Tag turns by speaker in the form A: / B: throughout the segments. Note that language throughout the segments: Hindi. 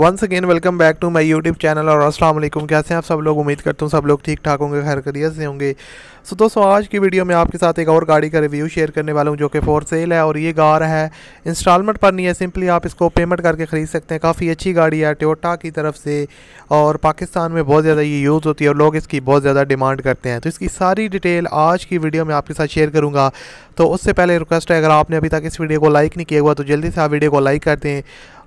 A: once again welcome back to my YouTube channel और अस्सलाम वालेकुम कैसे हैं आप सब लोग उम्मीद करता हूँ सब लोग ठीक ठाक होंगे खैर करियर से होंगे सो दोस्तों आज की वीडियो में आपके साथ एक और गाड़ी का रिव्यू शेयर करने वाला हूँ जो कि फोर सेल है और ये गार है इंस्टॉलमेंट पर नहीं है सिंपली आप इसको पेमेंट करके ख़रीद सकते हैं काफ़ी अच्छी गाड़ी है टोटा की तरफ से और पाकिस्तान में बहुत ज़्यादा ये यूज़ होती है और लोग इसकी बहुत ज़्यादा डिमांड करते हैं तो इसकी सारी डिटेल आज की वीडियो में आपके साथ शेयर करूँगा तो उससे पहले रिक्वेस्ट है अगर आपने अभी तक इस वीडियो को लाइक नहीं किया हुआ तो जल्दी से आप वीडियो को लाइक कर दें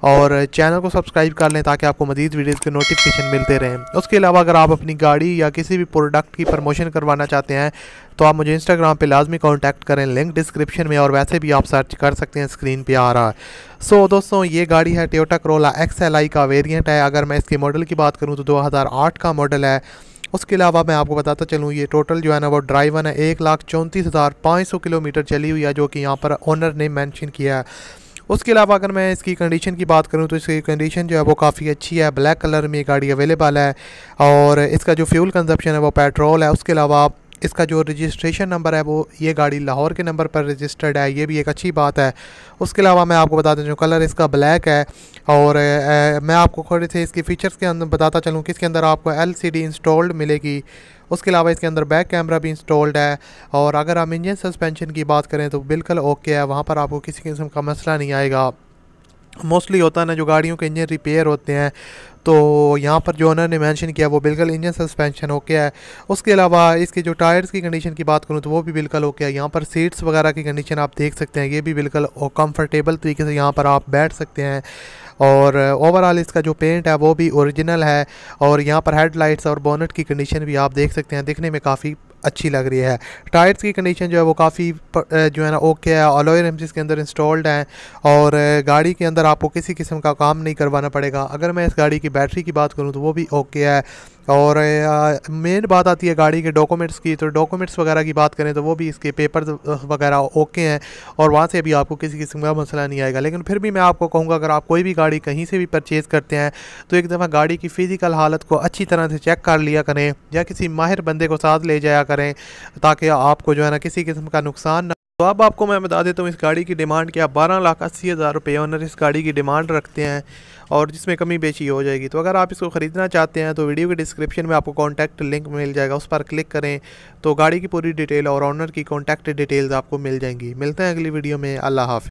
A: और चैनल को सब्सक्राइब कर लें ताकि आपको मजीद वीडियोज़ के नोटिफिकेशन मिलते रहें उसके अलावा अगर आप अपनी गाड़ी या किसी भी प्रोडक्ट की प्रमोशन करवाना चाहते हैं तो आप मुझे इंस्टाग्राम पे लाजमी कांटेक्ट करें लिंक डिस्क्रिप्शन में और वैसे भी आप सर्च कर सकते हैं स्क्रीन पे आ रहा है सो so, दोस्तों ये गाड़ी है टोटा करोला एक्स का वेरियंट है अगर मैं इसके मॉडल की बात करूँ तो आठ का मॉडल है उसके अलावा मैं आपको बताता चलूँ ये टोटल जो है ना वो ड्राइवन है एक लाख चौंतीस हज़ार पाँच सौ किलोमीटर चली हुई है जो कि यहाँ पर ओनर ने मैंशन किया है उसके अलावा अगर मैं इसकी कंडीशन की बात करूँ तो इसकी कंडीशन जो है वो काफ़ी अच्छी है ब्लैक कलर में गाड़ी अवेलेबल है और इसका जो फ्यूल कंजप्शन है वो पेट्रोल है उसके अलावा इसका जो रजिस्ट्रेशन नंबर है वो ये गाड़ी लाहौर के नंबर पर रजिस्टर्ड है ये भी एक अच्छी बात है उसके अलावा मैं आपको बता दें जो कलर इसका ब्लैक है और ए, मैं आपको थोड़े से इसकी फ़ीचर्स के अंदर बताता चलूँ कि इसके अंदर आपको एल इंस्टॉल्ड मिलेगी उसके अलावा इसके अंदर बैक कैमरा भी इंस्टॉल्ड है और अगर हम इंजन सस्पेंशन की बात करें तो बिल्कुल ओके है वहाँ पर आपको किसी किस्म का मसला नहीं आएगा मोस्टली होता है ना जो गाड़ियों के इंजन रिपेयर होते हैं तो यहाँ पर जो ओनर ने मेंशन किया वो बिल्कुल इंजन सस्पेंशन हो गया है उसके अलावा इसके जो टायर्स की कंडीशन की बात करूँ तो वो भी बिल्कुल हो गया यहाँ पर सीट्स वगैरह की कंडीशन आप देख सकते हैं ये भी बिल्कुल कम्फर्टेबल तरीके से यहाँ पर आप बैठ सकते हैं और ओवरऑल इसका जो पेंट है वो भी ओरिजिनल है और यहाँ पर हेडलाइट्स और बोनट की कंडीशन भी आप देख सकते हैं देखने में काफ़ी अच्छी लग रही है टायर्स की कंडीशन जो है वो काफ़ी जो है ना ओके है ऑलोयर रिम्स इसके अंदर इंस्टॉल्ड हैं और गाड़ी के अंदर आपको किसी किस्म का काम नहीं करवाना पड़ेगा अगर मैं इस गाड़ी की बैटरी की बात करूँ तो वो भी ओके है और मेन बात आती है गाड़ी के डॉक्यूमेंट्स की तो डॉक्यूमेंट्स वगैरह की बात करें तो वो भी इसके पेपर वगैरह ओके हैं और वहाँ से भी आपको किसी किस्म का मसला नहीं आएगा लेकिन फिर भी मैं आपको कहूँगा अगर आप कोई भी गाड़ी कहीं से भी परचेज़ करते हैं तो एक दफ़ा गाड़ी की फ़िज़िकल हालत को अच्छी तरह से चेक कर लिया करें या किसी माहिर बंदे को साथ ले जाया करें ताकि आपको जो है ना किसी किस्म का नुकसान तो अब आपको मैं बता देता हूँ इस गाड़ी की डिमांड क्या बारह लाख अस्सी हज़ार रुपये ऑनर इस गाड़ी की डिमांड रखते हैं और जिसमें कमी बेची हो जाएगी तो अगर आप इसको ख़रीदना चाहते हैं तो वीडियो के डिस्क्रिप्शन में आपको कॉन्टैक्ट लिंक मिल जाएगा उस पर क्लिक करें तो गाड़ी की पूरी डिटेल और ऑनर की कॉन्टैक्ट डिटेल्स आपको मिल जाएंगी मिलते हैं अगली वीडियो में अल्लाह हाफ़